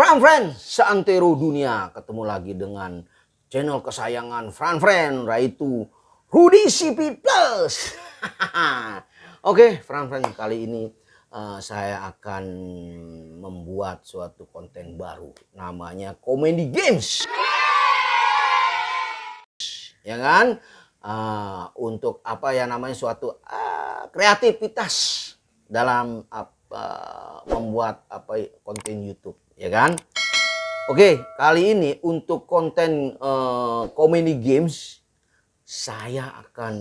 Fran Friend seantero dunia ketemu lagi dengan channel kesayangan Fran Friend yaitu Rudy CP Plus. Oke, Fran Friend kali ini uh, saya akan membuat suatu konten baru namanya Comedy Games. Ya kan? Uh, untuk apa ya namanya suatu uh, kreativitas dalam uh, membuat apa konten YouTube ya kan? Oke, kali ini untuk konten uh, eh, comedy games saya akan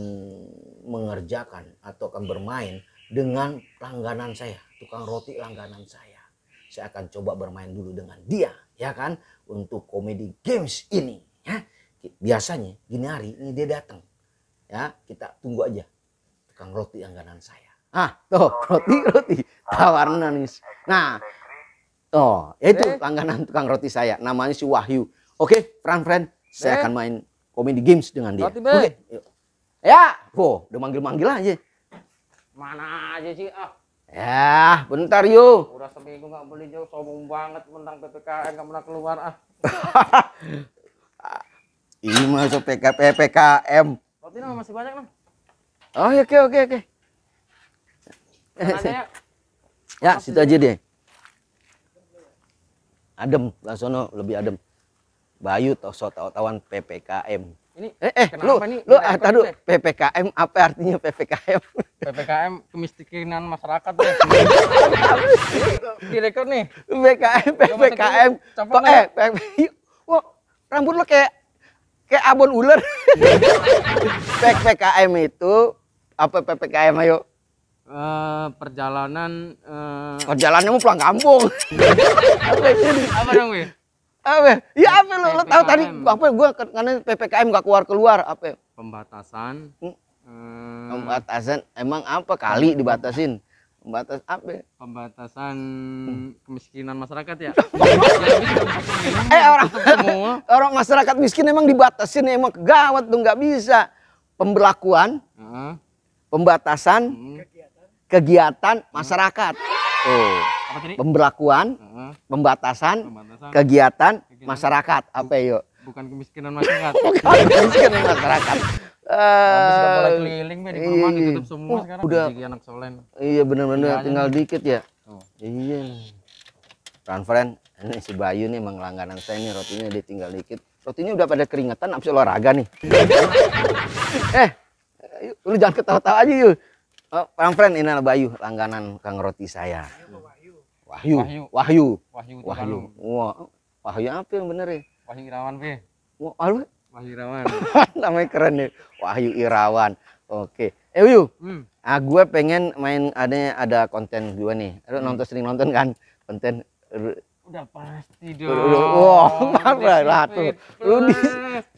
mengerjakan atau akan bermain dengan langganan saya, tukang roti langganan saya. Saya akan coba bermain dulu dengan dia, ya kan? Untuk comedy games ini, ya. Biasanya gini hari ini dia datang. Ya, kita tunggu aja tukang roti langganan saya. Ah, tuh roti roti tawar manis. Nah, Oh, itu eh. langganan tukang roti saya. Namanya si Wahyu. Oke, friend friend, eh. saya akan main komedi games dengan dia. Oke. Okay, Ya, ya, oh, udah manggil-manggil aja. Mana aja sih ah. Ya, bentar yuk. Udah seminggu nggak beli jauh, sombong banget tentang ppkm nggak pernah keluar ah. Ini masuk PK, PPKM. Roti nama masih banyak nih. Oh, iya, oke oke oke. Ya, situ aja deh adem sono lebih adem Bayu Toso tawan PPKM ini eh, eh lu ini lu ah, tadu, PPKM apa artinya PPKM PPKM kemiskinan masyarakat ya direktur nih PPKM PPKM kok eh wah rambut lu kayak kayak abon ular PPKM itu apa PPKM ayo Uh, perjalanan uh... perjalananmu pulang kampung apa dong Wi? apa ya apa lo lo tahu tadi apa gue karena ppkm gak keluar keluar apa pembatasan hmm? Eh, pembatasan emang apa kali dibatasin pembatas apa pembatasan hmm. kemiskinan masyarakat ya eh orang orang masyarakat miskin emang dibatasin emang gawat tuh nggak bisa Pemberlakuan. uh -huh. pembatasan hmm kegiatan masyarakat. Oh. Pemberlakuan, mm-hmm. pembatasan, pembatasan kegiatan, kegiatan masyarakat. Apa ya? Bukan kemiskinan masyarakat. bukan kemiskinan masyarakat. Uh, iya, keliling di iya. ditutup semua oh, sekarang udah anak solen iya benar-benar iya, tinggal iya, dikit ya oh. iya. iya iya, ini si Bayu nih emang langganan saya nih rotinya dia tinggal dikit rotinya udah pada keringetan abis olahraga nih eh lu jangan ketawa-tawa aja yuk Oh, orang friend ini Bayu langganan Kang Roti saya. Wahyu. Wahyu. Wahyu. Wahyu. Wahyu. Wah. Wahyu apa yang bener ya? Wahyu Irawan Pi. Wah, apa? Wahyu Irawan. Namanya keren nih. Ya. Wahyu Irawan. Oke. Eh, Wahyu. Hmm. Ah, gue pengen main ada ada konten gue nih. Lu hmm. nonton sering nonton kan? Konten Udah pasti dong. Wah, marah lah tuh. Lu di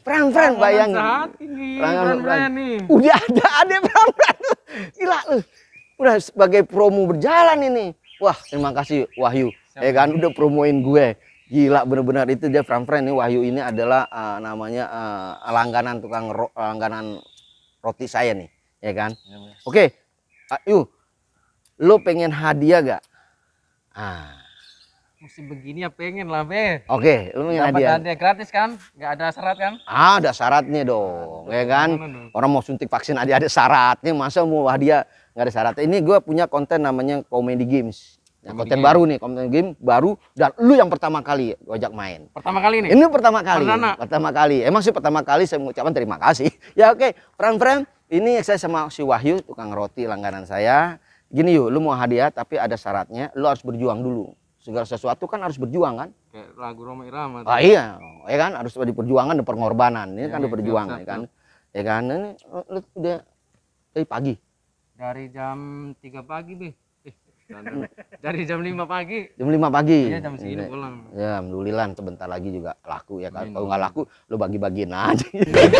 pran-pran bayangin. pran nih. Udah ada ada pran tuh Gila lu. Udah sebagai promo berjalan ini. Wah, terima kasih Wahyu. Ya kan udah promoin gue. Gila benar-benar itu dia pran-pran nih Wahyu ini adalah uh, namanya uh, langganan tukang ro langganan roti saya nih, ya kan? Ya, Oke. Okay. yuk lu pengen hadiah gak? Ah musim begini ya pengen lah be. Oke, lu pengen hadiah. hadiah gratis kan? Gak ada syarat kan? Ah, ada syaratnya dong, nah, ya kan? Orang mau suntik vaksin ada ada syaratnya, masa mau hadiah nggak ada syarat. Ini gue punya konten namanya Comedy Games. Nah, konten game. baru nih, konten game baru dan lu yang pertama kali gue ajak main. Pertama kali nih? Ini pertama kali. Pernana. Pertama kali. Emang sih pertama kali saya mengucapkan terima kasih. ya oke, okay. friend ini saya sama si Wahyu tukang roti langganan saya. Gini yuk, lu mau hadiah tapi ada syaratnya, lu harus berjuang dulu segala sesuatu kan harus berjuang kan kayak lagu Roma Irama ah, iya ya kan harus ada perjuangan dan pengorbanan ini ya, kan iya, ada ya, perjuangan ya kan ya kan ini udah dari pagi dari jam 3 pagi be eh, dari jam 5 pagi jam 5 pagi ya jam segini pulang ya alhamdulillah sebentar lagi juga laku ya kan kalau nggak laku lu bagi-bagiin aja iya, iya,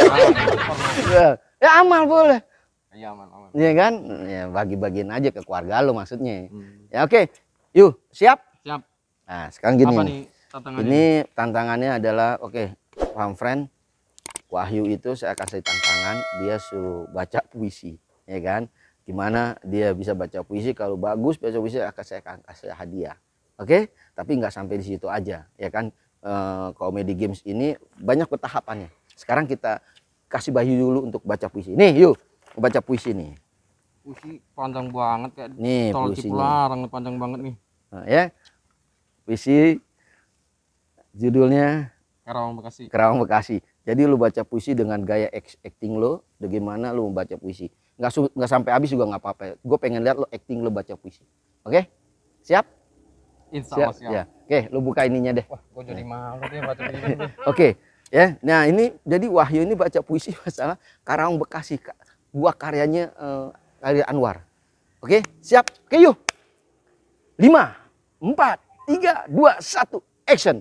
ya, ya amal boleh Iya aman, aman. Iya kan? Ya bagi-bagiin aja ke keluarga lo maksudnya. Hmm. Ya oke. Okay. Yuk, siap? Nah, sekarang gini. Apa nih tantangannya? Ini tantangannya adalah oke, okay, paham friend. Wahyu itu saya kasih tantangan, dia suruh baca puisi, ya kan? Gimana dia bisa baca puisi kalau bagus baca puisi akan saya kasih hadiah. Oke? Okay? Tapi nggak sampai di situ aja, ya kan? E, komedi games ini banyak tahapannya. Sekarang kita kasih Bayu dulu untuk baca puisi. Nih, yuk baca puisi nih. Puisi panjang banget kayak nih, tol larang panjang banget nih. Nah, ya puisi judulnya Karawang Bekasi. Karawang Bekasi. Jadi lu baca puisi dengan gaya acting lo, bagaimana lu membaca puisi. Nggak nggak sampai habis juga nggak apa-apa. Gue pengen lihat lo acting lo baca puisi. Oke? Okay? Siap? Insya siap. siap. Ya. Oke, okay, lu buka ininya deh. Wah, gue jadi malu dia baca puisi. Oke. Okay. Ya, nah ini jadi Wahyu ini baca puisi masalah Karawang Bekasi, buah karyanya eh, karya Anwar. Oke, siap. Oke yuk. Lima, empat, 3, 2, 1, action.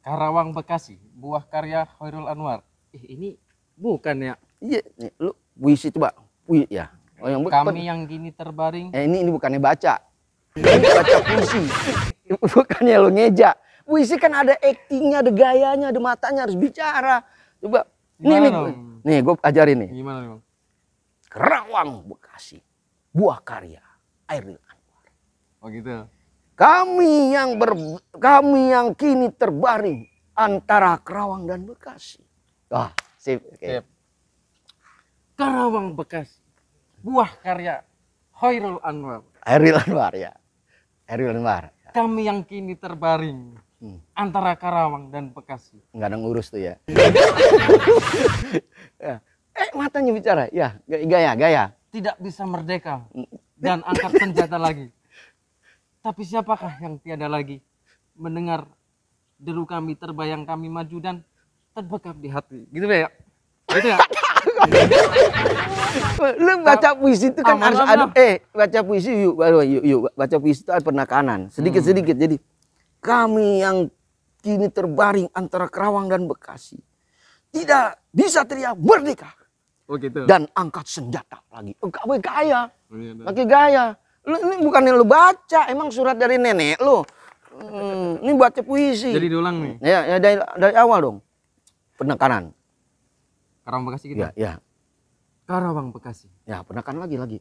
Karawang Bekasi, buah karya Khairul Anwar. Eh, ini bukan ya? Iya, nih, lu puisi coba. Puisi ya. Oh, yang Kami yang gini terbaring. Eh, ini ini bukannya baca. Ini baca puisi. Bukannya lu ngeja. Puisi kan ada actingnya, ada gayanya, ada matanya, harus bicara. Coba. nih, nih, nih gue ajarin nih. Gimana Bang? Kerawang Bekasi, buah karya Airil Anwar. Oh gitu. Kami yang ber, kami yang kini terbaring antara Karawang dan Bekasi. Wah, sip. Okay. Sip. Karawang Bekasi. Buah karya Hoirul Anwar. Hoirul Anwar ya. Hoirul Anwar. Ya. Kami yang kini terbaring hmm. antara Karawang dan Bekasi. Enggak ada ngurus tuh ya. ya. eh, matanya bicara. Ya, gaya, gaya. Tidak bisa merdeka hmm. dan angkat senjata lagi. Tapi siapakah yang tiada lagi mendengar deru kami, terbayang kami maju dan terbekap di hati. Gitu ya? Gitu ya? lu baca puisi itu kan harus ada eh baca puisi yuk yuk yuk baca puisi itu ada penekanan sedikit hmm. sedikit jadi kami yang kini terbaring antara Kerawang dan Bekasi tidak bisa teriak merdeka oh gitu. dan angkat senjata lagi oh, iya, gaya lagi gaya Lu ini yang lu baca, emang surat dari nenek lu. Hmm, ini baca puisi. Jadi diulang nih. Ya, ya dari, dari awal dong. Penekanan. Karawang Bekasi gitu. Ya, ya. Karawang Bekasi. Ya, penekan lagi lagi.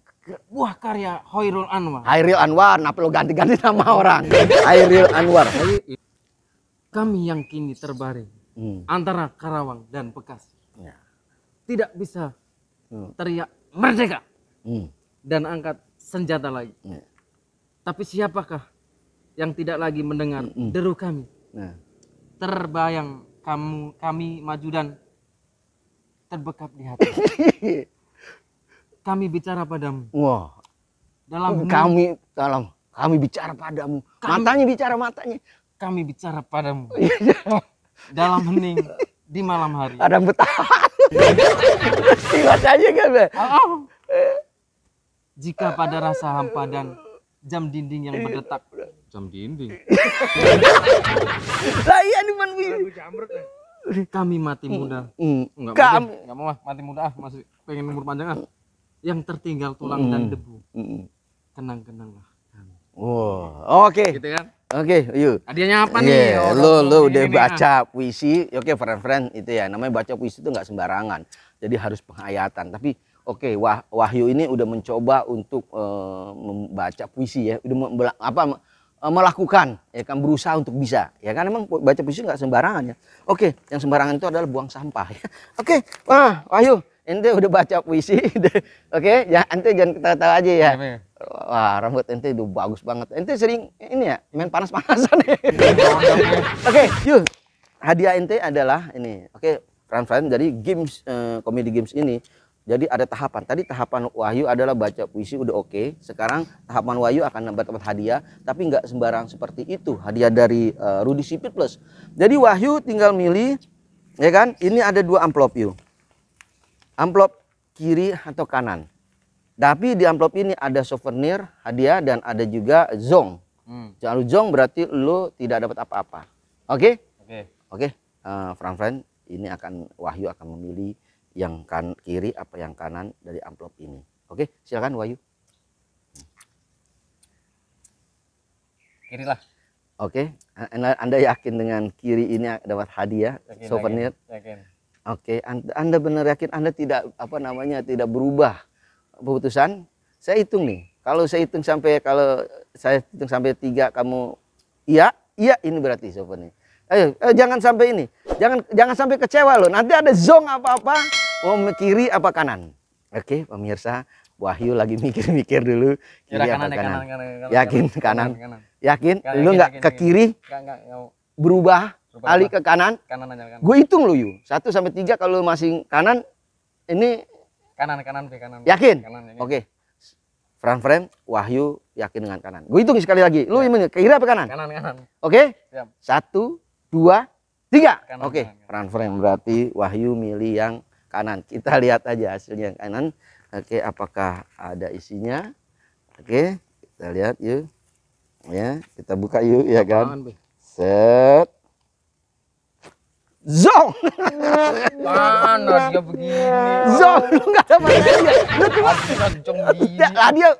Buah karya Hoirul Anwar. Hairil Anwar, kenapa lo ganti-ganti nama orang? Hairil Anwar. Kami yang kini terbaring hmm. antara Karawang dan Bekasi. Ya. Tidak bisa hmm. teriak merdeka. Hmm. Dan angkat senjata lagi. Ya. Tapi siapakah yang tidak lagi mendengar mm -mm. deru kami? Ya. Terbayang kamu kami maju dan terbekap di hati. kami bicara padamu. Wah. Dalam oh, kami dalam kami bicara padamu. Kami, matanya bicara matanya. Kami bicara padamu. Iya, iya. dalam hening di malam hari. Ada betah. Tiba aja kan, Be? Oh jika pada rasa hampa dan jam dinding yang berdetak jam dinding lah iya nih man eh. kami mati mm, muda enggak mm. kami mau ah mati muda ah masih pengen umur panjang ah yang tertinggal tulang dan mm, debu kenang kenang lah. Wow. oke gitu kan? Oke, okay, yuk. Hadiahnya apa yeah, nih? Oh, lo lo udah ini baca ini, ah. puisi, oke okay, friend friend itu ya. Namanya baca puisi itu nggak sembarangan, jadi harus penghayatan. Tapi Oke, okay, Wah, Wahyu ini udah mencoba untuk e, membaca puisi ya, udah me, apa eh, melakukan ya kan berusaha untuk bisa ya kan emang baca puisi nggak sembarangan ya oke yang sembarangan itu adalah buang sampah ya oke wah Wahyu ente udah baca puisi oke ya ente jangan ketawa-tawa aja ya, ya? wah rambut ente itu bagus banget ente sering ini ya main panas-panasan ya iya, iya, iya. oke yuk hadiah ente adalah ini oke friend-friend dari games eh, komedi games ini jadi ada tahapan. Tadi tahapan wahyu adalah baca puisi udah oke. Okay. Sekarang tahapan wahyu akan dapat hadiah, tapi nggak sembarang seperti itu. Hadiah dari uh, eh, Rudi Sipit Plus. Jadi wahyu tinggal milih, ya kan? Ini ada dua amplop yuk. Amplop kiri atau kanan. Tapi di amplop ini ada souvenir, hadiah, dan ada juga zong. Hmm. Jangan zong berarti lo tidak dapat apa-apa. Oke? Okay? Oke. Okay? Oke. Okay. Okay. Uh, eh, Frank Frank ini akan Wahyu akan memilih yang kan kiri apa yang kanan dari amplop ini. Oke, silakan Wayu. Kiri lah. Oke, anda, anda yakin dengan kiri ini dapat hadiah yakin, souvenir? Yakin. yakin. Oke, anda, anda benar yakin Anda tidak apa namanya tidak berubah keputusan? Saya hitung nih. Kalau saya hitung sampai kalau saya hitung sampai tiga kamu iya, iya ini berarti souvenir. Ayo, eh, eh, jangan sampai ini. Jangan jangan sampai kecewa loh. Nanti ada zong apa-apa mau kiri apa kanan? Oke, pemirsa, Wahyu lagi mikir-mikir dulu ya, kiri kanan, apa ya, kanan. Kanan, kanan, kanan. Yakin kanan. kanan. Yakin? kanan lu nggak ke kiri? Berubah, alih ke kanan? Kanan aja kanan. Gue hitung lu, Yu. Satu sampai tiga kalau masih kanan ini kanan kanan kanan. Yakin? Kanan, Oke. Fran frame Wahyu yakin dengan kanan. Gue hitung sekali lagi. Lu ya. ini ke kiri apa kanan? Kanan kanan. Oke? Siap. Satu, dua, tiga. Oke. Fran frame berarti Wahyu milih yang kanan. Kita lihat aja hasilnya yang kanan. Oke, apakah ada isinya? Oke, kita lihat yuk. Ya, kita buka yuk ya kan. Set. Zong. Mana dia begini? Zong, lu nggak dapat hadiah. Lu cuma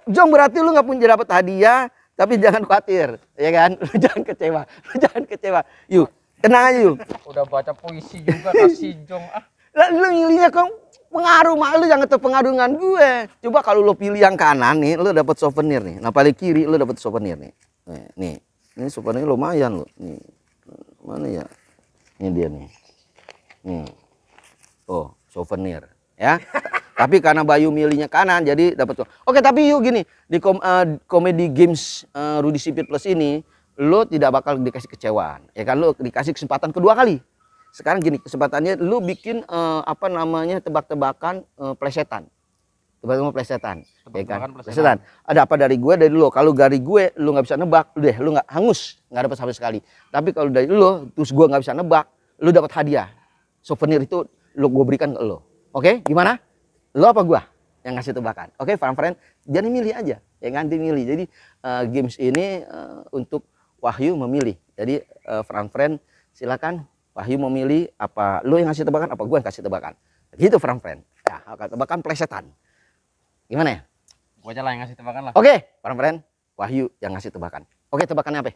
Zong berarti lu nggak punya dapat hadiah. Tapi jangan khawatir, ya kan? Lu jangan kecewa, lu jangan kecewa. Yuk, tenang aja yuk. Udah baca puisi juga kasih Jong ah. Lah lu milihnya kok pengaruh mak lu jangan dengan gue. Coba kalau lu pilih yang kanan nih, lu dapat souvenir nih. Nah paling kiri lu dapat souvenir nih. Nih, nih. Ini souvenir lumayan lo. Nih. Mana ya? Ini dia nih. Nih. Oh, souvenir ya. tapi karena Bayu milihnya kanan jadi dapat Oke, tapi yuk gini, di kom uh, komedi games uh, eh, Rudi Sipit Plus ini lo tidak bakal dikasih kecewaan. Ya kan lo dikasih kesempatan kedua kali sekarang gini kesempatannya lu bikin uh, apa namanya tebak-tebakan uh, plesetan ya kan? tebak-tebakan plesetan tebak ya kan plesetan. ada apa dari gue dari lo kalau dari gue lu nggak bisa nebak deh lu nggak hangus nggak dapat sama sekali tapi kalau dari lo terus gue nggak bisa nebak lu dapat hadiah souvenir itu lu gue berikan ke lo oke gimana lo apa gue yang ngasih tebakan oke okay, friend friend jadi milih aja ya ganti milih jadi uh, games ini uh, untuk wahyu memilih jadi uh, friend friend silakan Wahyu memilih apa lu yang ngasih tebakan apa gue yang kasih tebakan. Gitu friend friend. Ya, tebakan plesetan. Gimana ya? Gue aja lah yang ngasih tebakan lah. Oke, okay, friend friend. Wahyu yang ngasih tebakan. Oke, okay, tebakannya apa?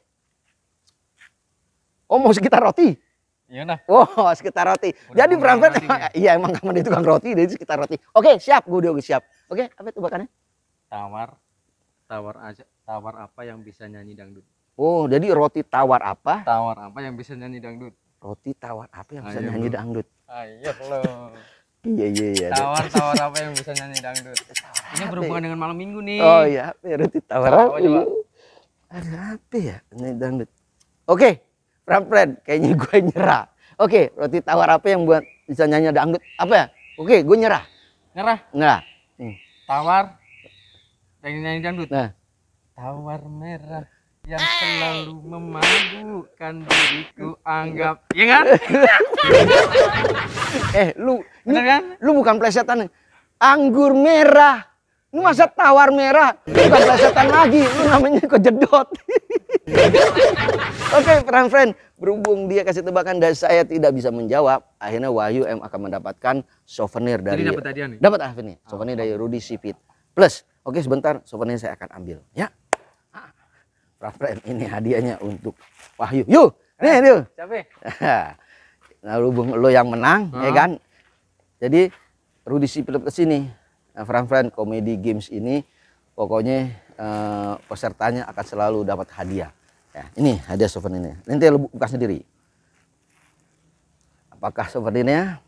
Oh, mau sekitar roti. Iya nah. Oh, sekitar roti. Udah jadi friend friend iya emang kamu di tukang roti dari sekitar roti. Oke, okay, siap. Gue udah siap. Oke, okay, apa tebakannya? Tawar. Tawar aja. Tawar apa yang bisa nyanyi dangdut? Oh, jadi roti tawar apa? Tawar apa yang bisa nyanyi dangdut? Iya, iya, iya, roti tawar apa yang bisa nyanyi dangdut ayo lo iya iya iya tawar tawar apa yang bisa nyanyi dangdut ini berhubungan ya? dengan malam minggu nih oh iya apa ya roti tawar apa ada apa ya nyanyi dangdut oke Ram kayaknya gue nyerah oke roti tawar apa yang buat bisa nyanyi dangdut apa ya oke gue nyerah nyerah nyerah tawar pengen nyanyi dangdut nah tawar merah yang eh. selalu memabukkan diriku anggap ya kan eh lu bener kan? lu bukan plesetan anggur merah lu masa tawar merah lu bukan plesetan lagi lu namanya kok jedot oke okay, friend friend berhubung dia kasih tebakan dan saya tidak bisa menjawab akhirnya Wahyu M akan mendapatkan souvenir dari dapat hadiah nih dapat ah, souvenir ah, dari Rudy Sipit plus oke okay, sebentar souvenir saya akan ambil ya Rafael ini hadiahnya untuk Wahyu. Yuk, nih yuk. nah, bung lo yang menang, uh -huh. ya kan? Jadi Rudy Sipilip ke kesini, friend nah, Friend Comedy Games ini pokoknya eh, pesertanya akan selalu dapat hadiah. Ya, ini hadiah souvenir ini. Nanti lo buka sendiri. Apakah souvenirnya?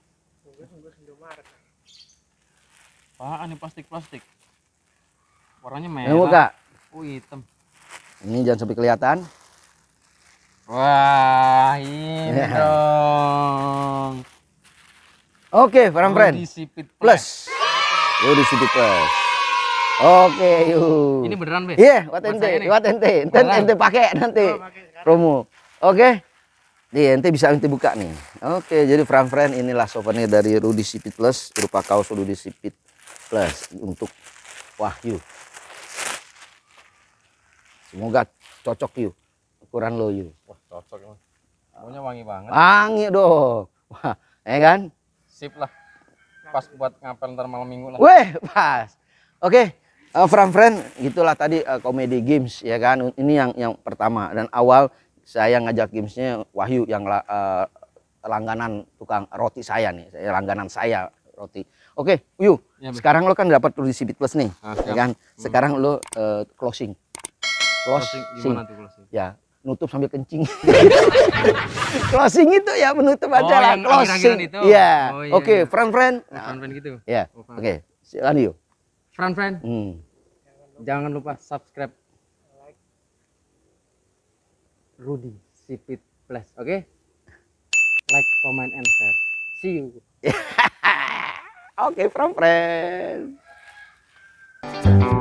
Apaan ini plastik-plastik? Warnanya merah. Ya, buka. Oh, hitam. Ini jangan sampai kelihatan. Wah, ini yeah. dong. Oke, okay, friend. Friend. Sipit Plus. Yudi Sipit Plus. Oke, okay, yuk. Ini beneran, Be? Iya, yeah, buat ente, buat ente. Ente, ente pakai nanti. Oh, pakai Promo. Oke. Okay. Nih, ente bisa nanti buka nih. Oke, okay, jadi friend Friend inilah souvenir dari Rudi Sipit Plus berupa kaos Rudi Sipit Plus untuk Wahyu. Semoga cocok yuk. Ukuran lo yuk. Wah, cocok emang. Maunya wangi banget. Wangi dong. Wah, ya kan? Sip lah. Pas buat ngapel ntar malam minggu lah. Weh, pas. Oke. Okay. Uh, eh, friend-friend gitulah tadi uh, komedi games ya kan ini yang yang pertama dan awal saya ngajak gamesnya Wahyu yang uh, langganan tukang roti saya nih saya langganan saya roti oke okay, Wahyu ya, sekarang lo kan dapat revisi Bit Plus nih ah, ya kan hmm. sekarang lo uh, closing closing, closing. gimana tuh closing? Ya, nutup sambil kencing. closing itu ya menutup oh, acara yang closing. Iya. Yeah. Oh, iya, Oke, okay, iya. friend friend. Nah. Friend friend gitu. Iya. Yeah. oh, Oke, okay. silakan yuk. Friend friend. Hmm. Jangan lupa subscribe. Like. Rudy Sipit Plus, oke? Okay? Like, comment and share. See you. oke, okay, friend friend. Thank you.